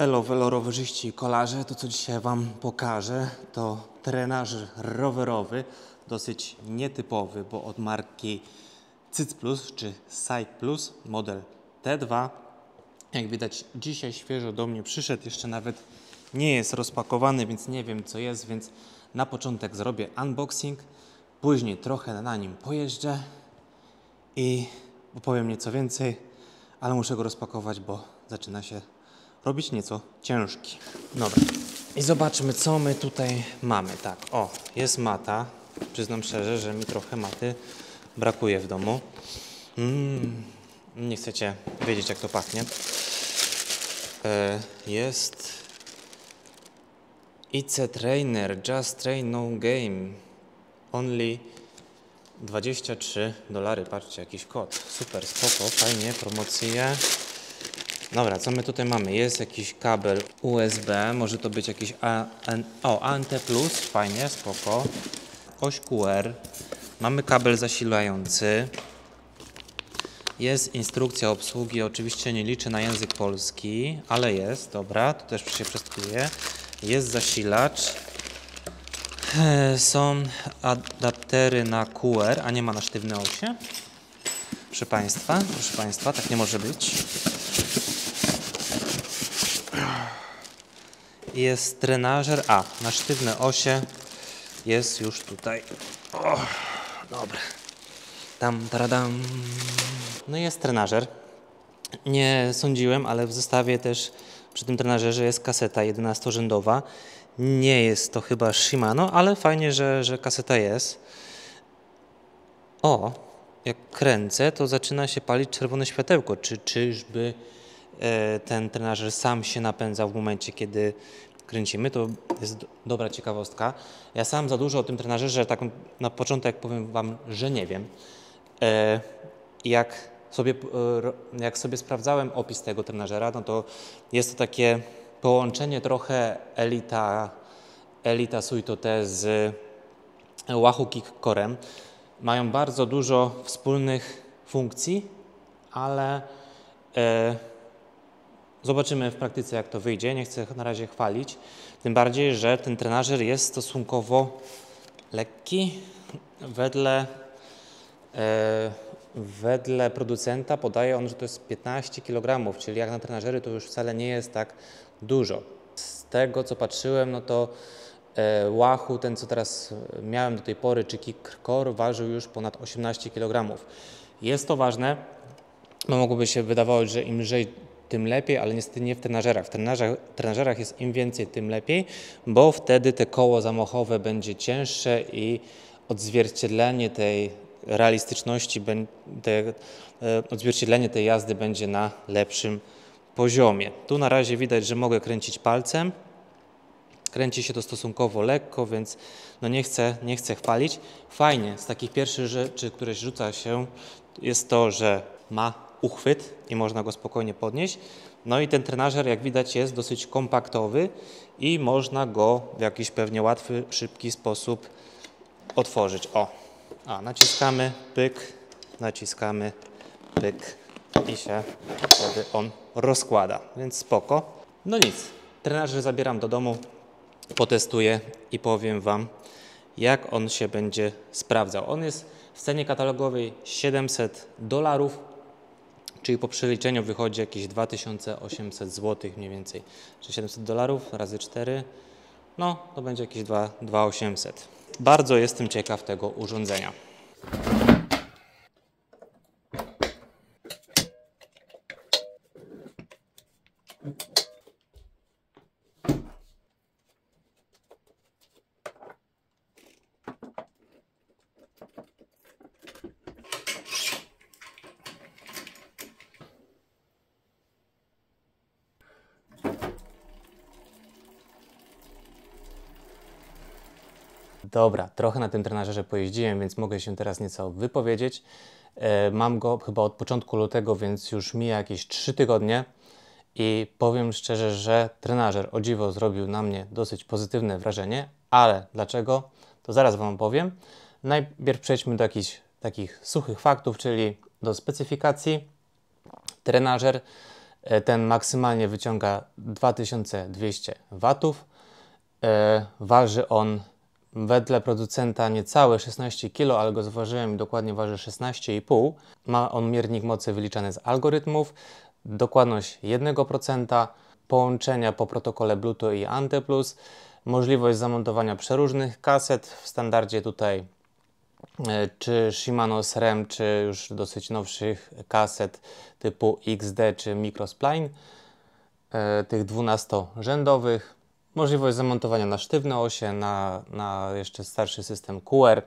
Elo, velo, i kolarze, to co dzisiaj Wam pokażę to trenaż rowerowy, dosyć nietypowy, bo od marki Cyc Plus czy Side Plus, model T2. Jak widać dzisiaj świeżo do mnie przyszedł, jeszcze nawet nie jest rozpakowany, więc nie wiem co jest, więc na początek zrobię unboxing, później trochę na nim pojeżdżę i opowiem nieco więcej, ale muszę go rozpakować, bo zaczyna się robić nieco ciężki. Dobra. I zobaczmy, co my tutaj mamy. Tak, o, jest mata. Przyznam szczerze, że mi trochę maty brakuje w domu. Mm, nie chcecie wiedzieć, jak to pachnie. E, jest It's a trainer, just train, no game. Only 23 dolary. Patrzcie, jakiś kod. Super, spoko, fajnie, promocje. Dobra, co my tutaj mamy? Jest jakiś kabel USB, może to być jakiś A, N, o, ANT Plus, fajnie, spoko. Oś QR, mamy kabel zasilający. Jest instrukcja obsługi, oczywiście nie liczy na język polski, ale jest, dobra, to też się przestkuje. Jest zasilacz. Są adaptery na QR, a nie ma na sztywne osie. Proszę Państwa, proszę Państwa, tak nie może być. jest trenażer. A, na sztywne osie jest już tutaj. O, dobra. Tam, taradam. No i jest trenażer. Nie sądziłem, ale w zestawie też przy tym trenażerze jest kaseta 11-rzędowa. Nie jest to chyba Shimano, ale fajnie, że, że kaseta jest. O, jak kręcę, to zaczyna się palić czerwone światełko. Czy, czyżby e, ten trenażer sam się napędzał w momencie, kiedy kręcimy. To jest dobra ciekawostka. Ja sam za dużo o tym trenażerze, tak na początek powiem Wam, że nie wiem. E, jak sobie, e, jak sobie sprawdzałem opis tego trenażera, no to jest to takie połączenie trochę Elita, Elita Suitote z Wahoo Kick Corem. Mają bardzo dużo wspólnych funkcji, ale e, Zobaczymy w praktyce, jak to wyjdzie. Nie chcę na razie chwalić. Tym bardziej, że ten trenażer jest stosunkowo lekki. Wedle, e, wedle producenta podaje on, że to jest 15 kg, czyli jak na trenażery to już wcale nie jest tak dużo. Z tego, co patrzyłem, no to e, Łachu ten co teraz miałem do tej pory, czy Kickcore, ważył już ponad 18 kg. Jest to ważne, bo mogłoby się wydawać, że im lżej tym lepiej, ale niestety nie w trenażerach. W trenażerach, trenażerach jest im więcej, tym lepiej, bo wtedy te koło zamachowe będzie cięższe i odzwierciedlenie tej realistyczności, te, e, odzwierciedlenie tej jazdy będzie na lepszym poziomie. Tu na razie widać, że mogę kręcić palcem. Kręci się to stosunkowo lekko, więc no nie, chcę, nie chcę chwalić. Fajnie, z takich pierwszych rzeczy, które rzuca się, jest to, że ma uchwyt i można go spokojnie podnieść. No i ten trenażer, jak widać, jest dosyć kompaktowy i można go w jakiś pewnie łatwy, szybki sposób otworzyć. O, a naciskamy, pyk, naciskamy, pyk i się wtedy on rozkłada, więc spoko. No nic, trenażer zabieram do domu, potestuję i powiem Wam, jak on się będzie sprawdzał. On jest w cenie katalogowej 700 dolarów, czyli po przeliczeniu wychodzi jakieś 2800 zł mniej więcej, czy 700 dolarów razy 4, no to będzie jakieś 2, 2800. Bardzo jestem ciekaw tego urządzenia. Dobra, trochę na tym trenażerze pojeździłem, więc mogę się teraz nieco wypowiedzieć. E, mam go chyba od początku lutego, więc już mija jakieś 3 tygodnie i powiem szczerze, że trenażer o dziwo zrobił na mnie dosyć pozytywne wrażenie, ale dlaczego? To zaraz Wam powiem. Najpierw przejdźmy do jakichś takich suchych faktów, czyli do specyfikacji. Trenażer e, ten maksymalnie wyciąga 2200 W. Waży on wedle producenta niecałe 16 kg, ale go zważyłem dokładnie waży 16,5. Ma on miernik mocy wyliczany z algorytmów, dokładność 1%, połączenia po protokole Bluetooth i AntePlus, możliwość zamontowania przeróżnych kaset w standardzie tutaj e, czy Shimano SRAM, czy już dosyć nowszych kaset typu XD czy Microspline, e, tych 12-rzędowych Możliwość zamontowania na sztywne osie, na, na jeszcze starszy system QR,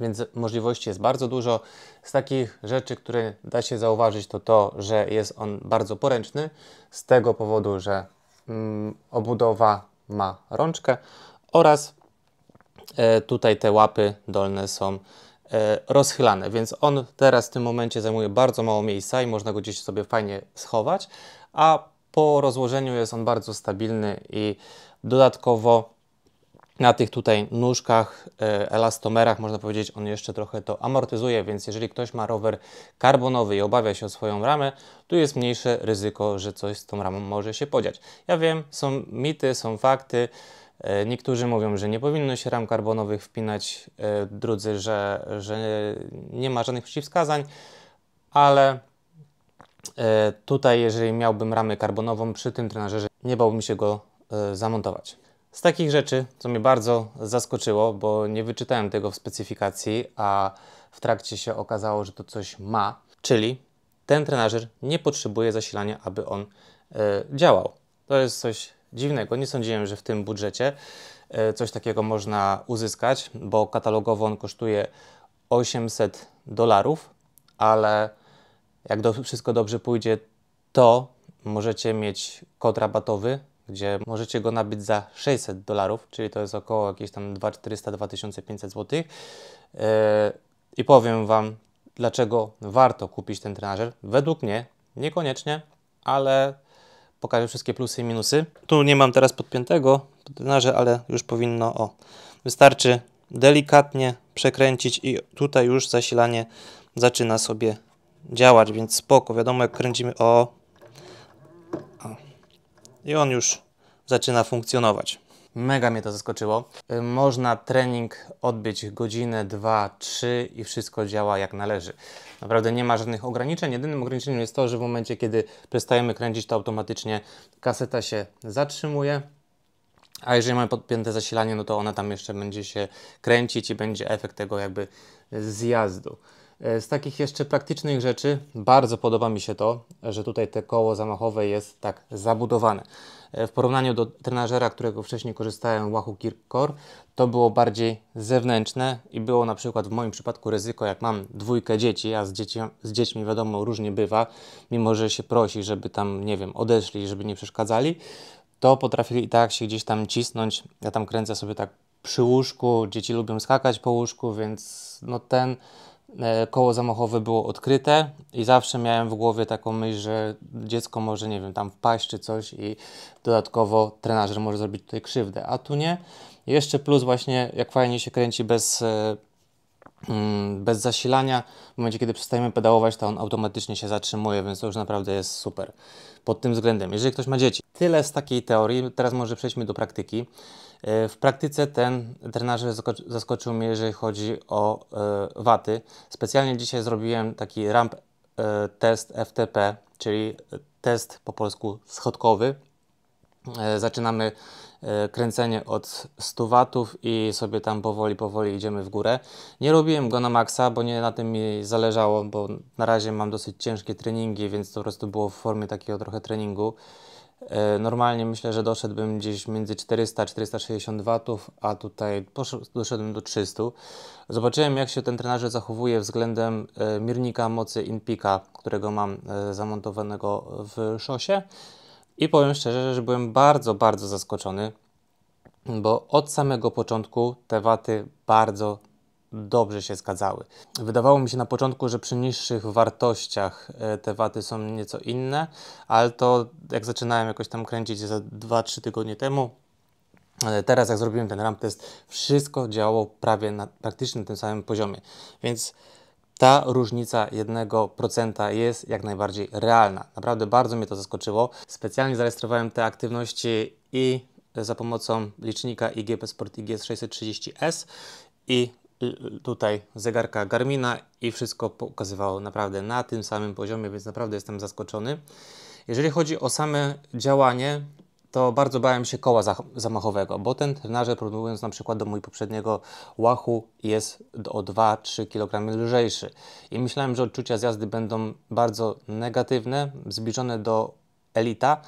więc możliwości jest bardzo dużo. Z takich rzeczy, które da się zauważyć, to to, że jest on bardzo poręczny, z tego powodu, że mm, obudowa ma rączkę oraz e, tutaj te łapy dolne są e, rozchylane, więc on teraz w tym momencie zajmuje bardzo mało miejsca i można go gdzieś sobie fajnie schować, a po rozłożeniu jest on bardzo stabilny i dodatkowo na tych tutaj nóżkach, e, elastomerach, można powiedzieć, on jeszcze trochę to amortyzuje, więc jeżeli ktoś ma rower karbonowy i obawia się o swoją ramę, tu jest mniejsze ryzyko, że coś z tą ramą może się podziać. Ja wiem, są mity, są fakty. E, niektórzy mówią, że nie powinno się ram karbonowych wpinać, e, drudzy, że, że nie ma żadnych przeciwwskazań, ale E, tutaj, jeżeli miałbym ramę karbonową przy tym trenażerze, nie bałbym się go e, zamontować. Z takich rzeczy, co mnie bardzo zaskoczyło, bo nie wyczytałem tego w specyfikacji, a w trakcie się okazało, że to coś ma, czyli ten trenażer nie potrzebuje zasilania, aby on e, działał. To jest coś dziwnego. Nie sądziłem, że w tym budżecie coś takiego można uzyskać, bo katalogowo on kosztuje 800 dolarów, ale jak do, wszystko dobrze pójdzie, to możecie mieć kod rabatowy, gdzie możecie go nabyć za 600 dolarów, czyli to jest około jakieś tam 2400-2500 zł. Yy, I powiem Wam, dlaczego warto kupić ten trenażer. Według mnie niekoniecznie, ale pokażę wszystkie plusy i minusy. Tu nie mam teraz podpiętego trenażer, ale już powinno, o, wystarczy delikatnie przekręcić i tutaj już zasilanie zaczyna sobie działać, więc spoko, wiadomo jak kręcimy o, o. i on już zaczyna funkcjonować. Mega mnie to zaskoczyło. Y, można trening odbyć godzinę, dwa, trzy i wszystko działa jak należy. Naprawdę nie ma żadnych ograniczeń. Jedynym ograniczeniem jest to, że w momencie, kiedy przestajemy kręcić, to automatycznie kaseta się zatrzymuje. A jeżeli mamy podpięte zasilanie, no to ona tam jeszcze będzie się kręcić i będzie efekt tego jakby zjazdu. E, z takich jeszcze praktycznych rzeczy bardzo podoba mi się to, że tutaj te koło zamachowe jest tak zabudowane. E, w porównaniu do trenażera, którego wcześniej korzystałem, Wahoo Kirkor, to było bardziej zewnętrzne i było na przykład w moim przypadku ryzyko, jak mam dwójkę dzieci, a z, dzieci, z dziećmi wiadomo różnie bywa, mimo że się prosi, żeby tam, nie wiem, odeszli, żeby nie przeszkadzali, to potrafili i tak się gdzieś tam cisnąć. Ja tam kręcę sobie tak przy łóżku, dzieci lubią skakać po łóżku, więc no ten E, koło zamachowe było odkryte i zawsze miałem w głowie taką myśl, że dziecko może, nie wiem, tam wpaść czy coś i dodatkowo trenażer może zrobić tutaj krzywdę, a tu nie. Jeszcze plus właśnie, jak fajnie się kręci bez, e, mm, bez zasilania, w momencie kiedy przestajemy pedałować, to on automatycznie się zatrzymuje, więc to już naprawdę jest super pod tym względem. Jeżeli ktoś ma dzieci, Tyle z takiej teorii. Teraz może przejdźmy do praktyki. E, w praktyce ten trenażer zaskoczył mnie, jeżeli chodzi o e, waty. Specjalnie dzisiaj zrobiłem taki ramp e, test FTP, czyli test po polsku schodkowy. Zaczynamy kręcenie od 100 watów i sobie tam powoli, powoli idziemy w górę. Nie robiłem go na maksa, bo nie na tym mi zależało, bo na razie mam dosyć ciężkie treningi, więc to po prostu było w formie takiego trochę treningu. E, normalnie myślę, że doszedłbym gdzieś między 400 a 460 watów, a tutaj doszedłem do 300. Zobaczyłem, jak się ten trenażer zachowuje względem e, miernika mocy Inpika, którego mam e, zamontowanego w szosie. I powiem szczerze, że byłem bardzo, bardzo zaskoczony, bo od samego początku te waty bardzo dobrze się zgadzały. Wydawało mi się na początku, że przy niższych wartościach e, te waty są nieco inne, ale to jak zaczynałem jakoś tam kręcić za 2-3 tygodnie temu, e, teraz jak zrobiłem ten ramp test, wszystko działało prawie na, praktycznie na tym samym poziomie. Więc ta różnica 1% jest jak najbardziej realna. Naprawdę bardzo mnie to zaskoczyło. Specjalnie zarejestrowałem te aktywności i za pomocą licznika IGP Sport IGS 630S i Y, tutaj zegarka Garmina i wszystko pokazywało naprawdę na tym samym poziomie, więc naprawdę jestem zaskoczony. Jeżeli chodzi o same działanie, to bardzo bałem się koła zamachowego, bo ten trenażer, porównując na przykład do mojego poprzedniego łachu, jest o 2-3 kg lżejszy. I myślałem, że odczucia z jazdy będą bardzo negatywne, zbliżone do elita.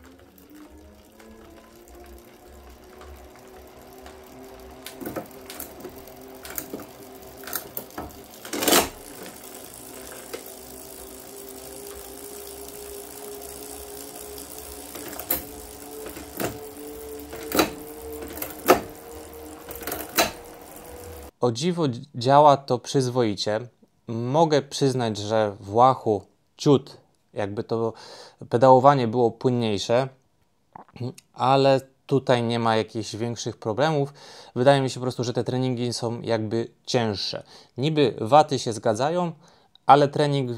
O dziwo działa to przyzwoicie. Mogę przyznać, że w łachu ciut, jakby to pedałowanie było płynniejsze, ale tutaj nie ma jakichś większych problemów. Wydaje mi się po prostu, że te treningi są jakby cięższe. Niby waty się zgadzają, ale trening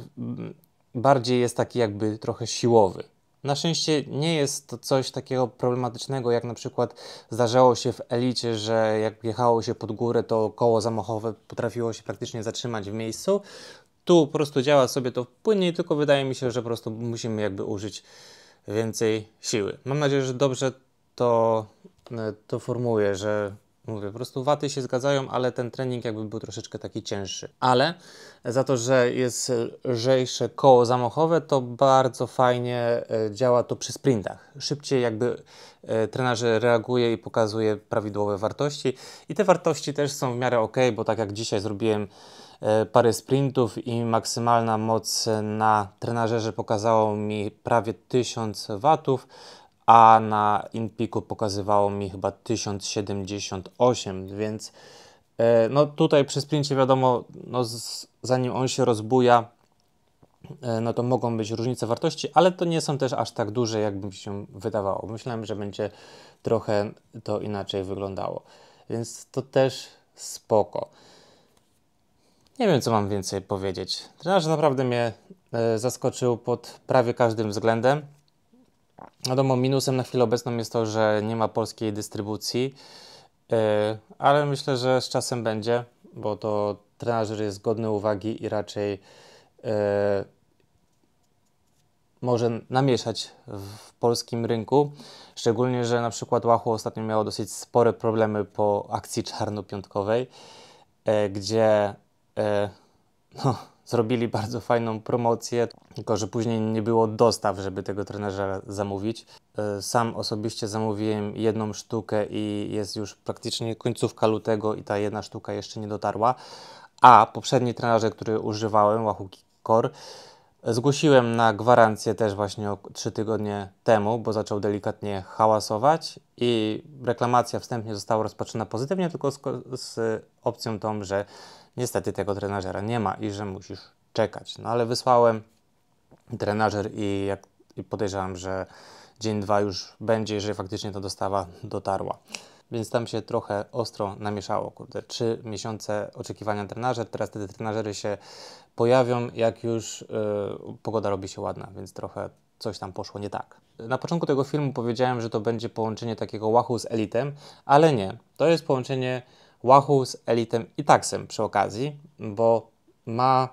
bardziej jest taki jakby trochę siłowy. Na szczęście nie jest to coś takiego problematycznego, jak na przykład zdarzało się w elicie, że jak jechało się pod górę, to koło zamachowe potrafiło się praktycznie zatrzymać w miejscu. Tu po prostu działa sobie to płynniej, tylko wydaje mi się, że po prostu musimy jakby użyć więcej siły. Mam nadzieję, że dobrze to, e, to formułuję, że Mówię, po prostu waty się zgadzają, ale ten trening jakby był troszeczkę taki cięższy. Ale za to, że jest lżejsze koło zamachowe, to bardzo fajnie e, działa to przy sprintach. Szybciej jakby e, trenerze reaguje i pokazuje prawidłowe wartości. I te wartości też są w miarę ok, bo tak jak dzisiaj zrobiłem e, parę sprintów i maksymalna moc na trenerze pokazało mi prawie 1000 watów a na InPiku pokazywało mi chyba 1078, więc e, no tutaj przy sprincie wiadomo, no z, zanim on się rozbuja, e, no to mogą być różnice wartości, ale to nie są też aż tak duże, jakby się wydawało. Myślałem, że będzie trochę to inaczej wyglądało, więc to też spoko. Nie wiem, co mam więcej powiedzieć. Trenerz naprawdę mnie e, zaskoczył pod prawie każdym względem. Wiadomo, minusem na chwilę obecną jest to, że nie ma polskiej dystrybucji, e, ale myślę, że z czasem będzie, bo to trenażer jest godny uwagi i raczej e, może namieszać w polskim rynku. Szczególnie, że na przykład Wahoo ostatnio miało dosyć spore problemy po akcji czarnopiątkowej, e, gdzie no, zrobili bardzo fajną promocję, tylko że później nie było dostaw, żeby tego trenerza zamówić. E, sam osobiście zamówiłem jedną sztukę i jest już praktycznie końcówka lutego i ta jedna sztuka jeszcze nie dotarła. A poprzedni trenerze, który używałem, Wahuki Core, Zgłosiłem na gwarancję też właśnie 3 tygodnie temu, bo zaczął delikatnie hałasować i reklamacja wstępnie została rozpatrzona pozytywnie, tylko z, z opcją tą, że niestety tego trenażera nie ma i że musisz czekać. No ale wysłałem trenażer i, jak, i podejrzewam, że dzień, dwa już będzie, jeżeli faktycznie ta dostawa dotarła. Więc tam się trochę ostro namieszało, kurde. Trzy miesiące oczekiwania trenażer, teraz te trenażery się pojawią, jak już yy, pogoda robi się ładna, więc trochę coś tam poszło nie tak. Na początku tego filmu powiedziałem, że to będzie połączenie takiego łachu z elitem, ale nie. To jest połączenie Wahoo z Elitem i Taxem przy okazji, bo ma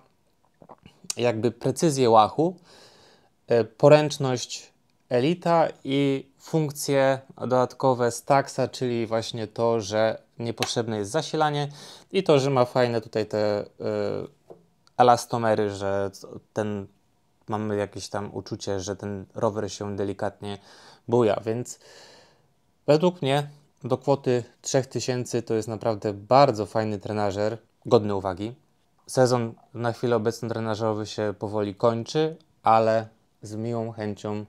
jakby precyzję Wahoo, e, poręczność Elita i funkcje dodatkowe z taxa, czyli właśnie to, że niepotrzebne jest zasilanie i to, że ma fajne tutaj te e, elastomery, że ten mamy jakieś tam uczucie, że ten rower się delikatnie buja, więc według mnie do kwoty 3000 to jest naprawdę bardzo fajny trenażer, godny uwagi. Sezon na chwilę obecną trenażerowy się powoli kończy, ale z miłą chęcią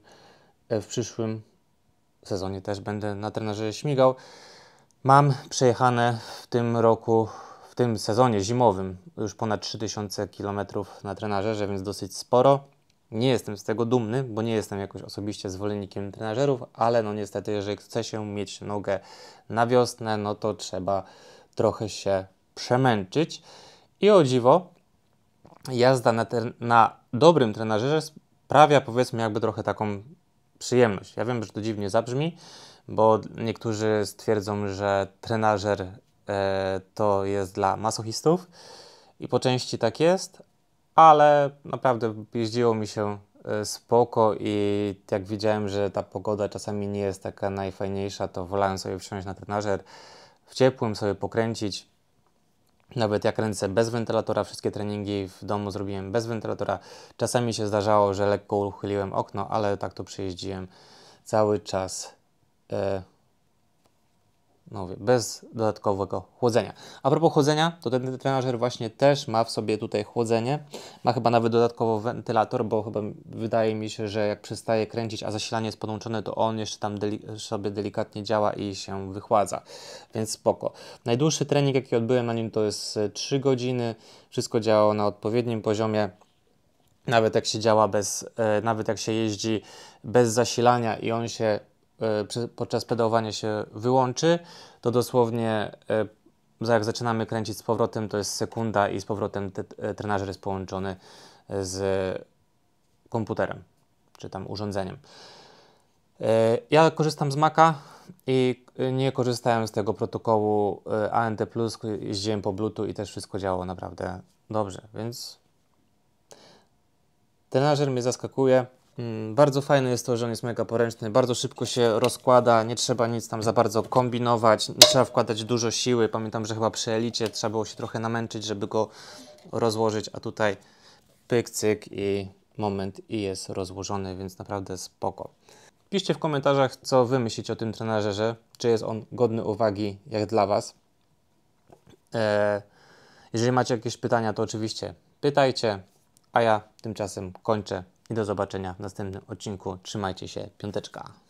e, w przyszłym sezonie też będę na trenerze śmigał. Mam przejechane w tym roku, w tym sezonie zimowym już ponad 3000 km na trenażerze, więc dosyć sporo. Nie jestem z tego dumny, bo nie jestem jakoś osobiście zwolennikiem trenażerów, ale no niestety, jeżeli chce się mieć nogę na wiosnę, no to trzeba trochę się przemęczyć. I o dziwo, jazda na, na dobrym trenażerze sprawia powiedzmy jakby trochę taką przyjemność. Ja wiem, że to dziwnie zabrzmi, bo niektórzy stwierdzą, że trenażer e, to jest dla masochistów i po części tak jest, ale naprawdę jeździło mi się y, spoko i jak widziałem, że ta pogoda czasami nie jest taka najfajniejsza, to wolałem sobie wsiąść na trenażer w ciepłym, sobie pokręcić. Nawet jak ręce bez wentylatora, wszystkie treningi w domu zrobiłem bez wentylatora. Czasami się zdarzało, że lekko uchyliłem okno, ale tak to przejeździłem cały czas y, no mówię, bez dodatkowego chłodzenia. A propos chłodzenia, to ten trenażer właśnie też ma w sobie tutaj chłodzenie. Ma chyba nawet dodatkowo wentylator, bo chyba wydaje mi się, że jak przestaje kręcić, a zasilanie jest podłączone, to on jeszcze tam deli sobie delikatnie działa i się wychładza. Więc spoko. Najdłuższy trening, jaki odbyłem na nim, to jest 3 e, godziny. Wszystko działało na odpowiednim poziomie nawet jak się działa bez, e, nawet jak się jeździ bez zasilania i on się E, podczas pedałowania się wyłączy, to dosłownie e, jak zaczynamy kręcić z powrotem, to jest sekunda i z powrotem e, trenażer jest połączony z komputerem, czy tam urządzeniem. Ja korzystam z Maca i nie korzystałem z tego protokołu ANT+, jeździłem po Bluetooth i też wszystko działało naprawdę dobrze, więc trenażer mnie zaskakuje. Mm, bardzo fajne jest to, że on jest mega poręczny, bardzo szybko się rozkłada, nie trzeba nic tam za bardzo kombinować, nie trzeba wkładać dużo siły. Pamiętam, że chyba przy elicie trzeba było się trochę namęczyć, żeby go rozłożyć, a tutaj pyk, cyk i moment i jest rozłożony, więc naprawdę spoko. Piszcie w komentarzach, co wy myślicie o tym trenerze, czy jest on godny uwagi jak dla was. Eee, jeżeli macie jakieś pytania, to oczywiście pytajcie, a ja tymczasem kończę i do zobaczenia w następnym odcinku. Trzymajcie się, piąteczka.